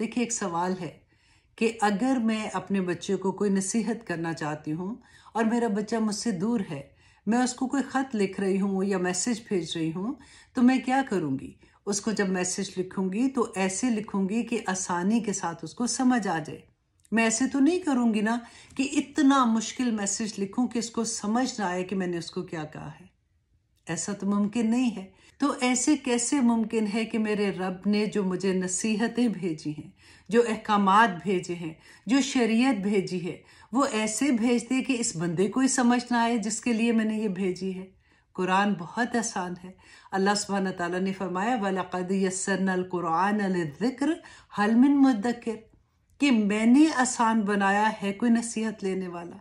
देखिए एक सवाल है कि अगर मैं अपने बच्चे को कोई नसीहत करना चाहती हूँ और मेरा बच्चा मुझसे दूर है मैं उसको कोई ख़त लिख रही हूँ या मैसेज भेज रही हूँ तो मैं क्या करूँगी उसको जब मैसेज लिखूँगी तो ऐसे लिखूँगी कि आसानी के साथ उसको समझ आ जाए मैं ऐसे तो नहीं करूँगी ना कि इतना मुश्किल मैसेज लिखूँ कि उसको समझ ना आए कि मैंने उसको क्या कहा है ऐसा तो मुमकिन नहीं है तो ऐसे कैसे मुमकिन है कि मेरे रब ने जो मुझे नसीहतें भेजी हैं जो अहकाम भेजे हैं जो शरीयत भेजी है वो ऐसे भेज दे कि इस बंदे को ही समझ ना आए जिसके लिए मैंने ये भेजी है कुरान बहुत आसान है अल्लाह सुबहान तला ने फरमाया वलकद यसरनल हलमिन मुद्दकर कि मैंने आसान बनाया है कोई नसीहत लेने वाला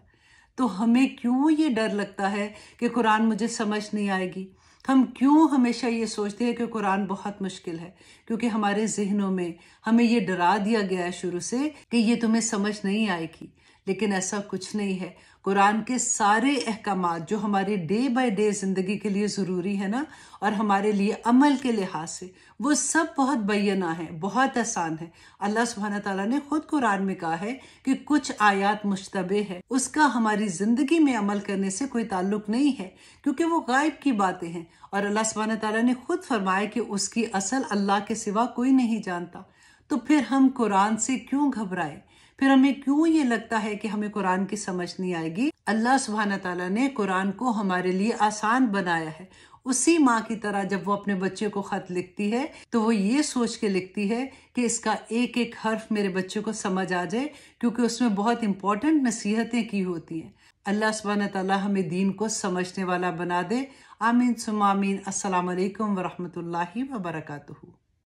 तो हमें क्यों ये डर लगता है कि कुरान मुझे समझ नहीं आएगी हम क्यों हमेशा ये सोचते हैं कि कुरान बहुत मुश्किल है क्योंकि हमारे जहनों में हमें ये डरा दिया गया है शुरू से कि ये तुम्हें समझ नहीं आएगी लेकिन ऐसा कुछ नहीं है कुरान के सारे अहकाम जो हमारे डे बाय डे ज़िंदगी के लिए ज़रूरी है ना और हमारे लिए अमल के लिहाज से वो सब बहुत बैना है बहुत आसान है अल्लाह सुबहाना तला ने ख़ुद कुरान में कहा है कि कुछ आयात मुशतबे है उसका हमारी ज़िंदगी में अमल करने से कोई ताल्लुक नहीं है क्योंकि वो गायब की बातें हैं और अल्लाह सुबहाना तला ने ख़ुद फरमाया कि उसकी असल अल्लाह के सिवा कोई नहीं जानता तो फिर हम कुरान से क्यों घबराएं फिर हमें क्यों ये लगता है कि हमें कुरान की समझ नहीं आएगी अल्लाह सुबहाना तला ने कुरान को हमारे लिए आसान बनाया है उसी माँ की तरह जब वो अपने बच्चे को खत लिखती है तो वो ये सोच के लिखती है कि इसका एक एक हर्फ मेरे बच्चे को समझ आ जाए क्योंकि उसमें बहुत इंपॉर्टेंट नसीहतें की होती हैं अल्लाह सुबहाना तला हमें दीन को समझने वाला बना दे आमीन सुमामीन असलकम वरहमल वर्का